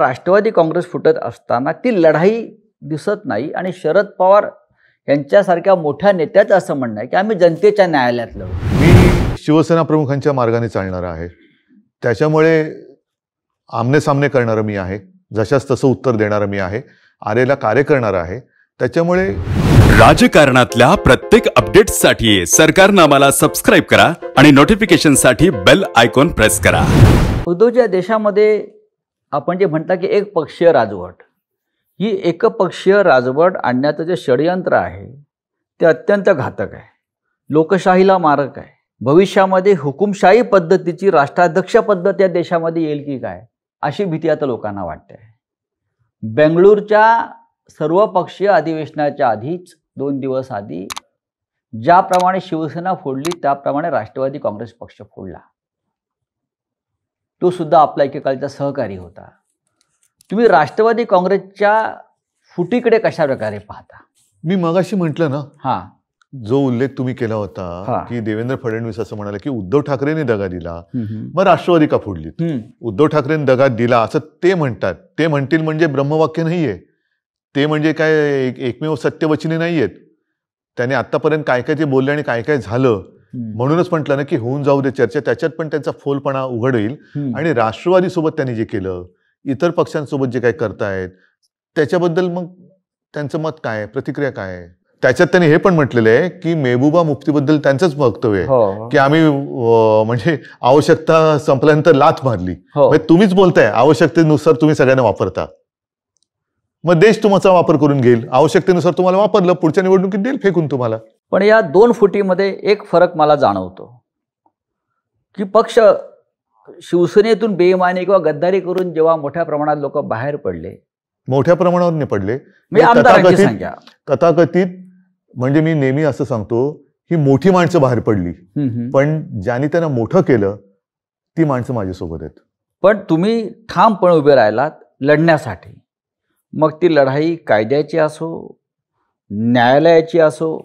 राष्ट्रवादी काँग्रेस फुटत असताना ती लढाई दिसत नाही आणि शरद पवार यांच्यासारख्या मोठ्या नेत्याचं असं म्हणणं आहे की आम्ही जनतेच्या न्यायालयातलं मी शिवसेना प्रमुखांच्या मार्गाने चालणार आहे त्याच्यामुळे आमने सामने करणारं मी आहे जशाच तसं उत्तर देणारं मी आहे आरेला कार्य करणार आहे त्याच्यामुळे राजकारणातल्या प्रत्येक अपडेट्ससाठी सरकारनं आम्हाला सबस्क्राईब करा आणि नोटिफिकेशनसाठी बेल आयकॉन प्रेस करा उद्योग देशामध्ये आपण जे म्हणता की एक पक्षीय राजवट ही एकपक्षीय राजवट आणण्याचं जे षडयंत्र आहे ते अत्यंत घातक आहे लोकशाहीला मारक आहे भविष्यामध्ये हुकुमशाही पद्धतीची राष्ट्राध्यक्ष पद्धत या देशामध्ये येईल की काय अशी भीती आता लोकांना वाटते बेंगळूरच्या सर्वपक्षीय अधिवेशनाच्या आधीच दोन दिवस आधी ज्याप्रमाणे शिवसेना फोडली त्याप्रमाणे राष्ट्रवादी काँग्रेस पक्ष फोडला तो सुद्धा आपला एकेकाळचा सहकारी होता तुम्ही राष्ट्रवादी काँग्रेसच्या फुटीकडे कशा प्रकारे पाहता मी अशी म्हटलं ना हा जो उल्लेख तुम्ही केला होता की देवेंद्र फडणवीस असं म्हणाले की उद्धव ठाकरेने दगा दिला मग राष्ट्रवादी का फोडली उद्धव ठाकरेने दगा दिला असं ते म्हणतात ते म्हणतील म्हणजे ब्रह्मवाक्य नाहीये ते म्हणजे काय एकमेव सत्यवचने नाहीयेत त्याने आतापर्यंत काय काय ते बोलले आणि काय काय झालं म्हणूनच म्हटलं ना की होऊन जाऊ दे चर्चा त्याच्यात पण त्यांचा फोलपणा उघड होईल आणि राष्ट्रवादी सोबत त्यांनी जे केलं इतर पक्षांसोबत जे काय करतायत त्याच्याबद्दल मग त्यांचं मत काय प्रतिक्रिया काय त्याच्यात त्यांनी हे पण म्हटलेलं आहे की मेहबूबा मुफ्तीबद्दल त्यांचंच वक्तव्य आहे हो. की आम्ही म्हणजे आवश्यकता संपल्यानंतर लाथ मारली हो. म्हणजे तुम्हीच बोलताय आवश्यकतेनुसार तुम्ही सगळ्यांना वापरता मग देश तुमचा वापर करून घेईल आवश्यकतेनुसार तुम्हाला वापरलं पुढच्या निवडणुकीत देईल फेकून तुम्हाला पण या दोन फुटीमध्ये एक फरक मला जाणवतो की पक्ष शिवसेनेतून बेईमानी किंवा गद्दारी करून जेव्हा मोठ्या प्रमाणात लोक बाहेर पडले मोठ्या प्रमाणावर पडले म्हणजे म्हणजे संख्या तथाकथित म्हणजे मी नेहमी असं सांगतो ही मोठी माणसं बाहेर पडली पण ज्याने त्यांना मोठं केलं ती माणसं माझ्यासोबत आहेत पण तुम्ही ठामपणे उभे राहिलात लढण्यासाठी मग ती लढाई कायद्याची असो न्यायालयाची असो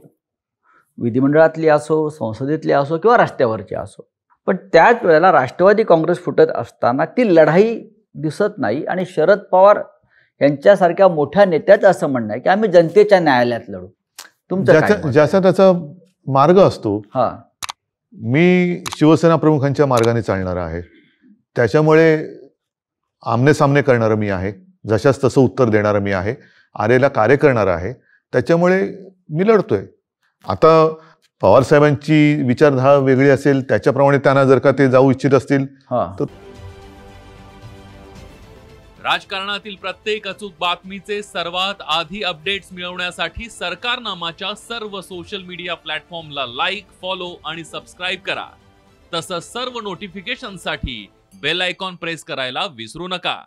विधिमंडळातली असो संसदेतली असो किंवा रस्त्यावरची असो पण त्याच वेळेला राष्ट्रवादी काँग्रेस फुटत असताना ती लढाई दिसत नाही आणि शरद पवार यांच्यासारख्या मोठ्या नेत्याचं असं म्हणणं आहे की आम्ही जनतेच्या न्यायालयात लढू तुमचं ज्याचा त्याचा मार्ग असतो हा मी शिवसेना प्रमुखांच्या मार्गाने चालणार आहे त्याच्यामुळे आमने सामने करणारं मी आहे जशास तसं उत्तर देणारं मी आहे आरेला कार्य करणारं आहे त्याच्यामुळे मी लढतोय आता पवारसाहेबांची विचारधारा वेगळी असेल त्याच्याप्रमाणे त्यांना जर का ते जाऊ इच्छित असतील तर राजकारणातील प्रत्येक अचूक बातमीचे सर्वात आधी अपडेट्स मिळवण्यासाठी सरकारनामाच्या सर्व सोशल मीडिया प्लॅटफॉर्मला लाईक फॉलो आणि सबस्क्राईब करा तसंच सर्व नोटिफिकेशनसाठी बेल आयकॉन प्रेस करायला विसरू नका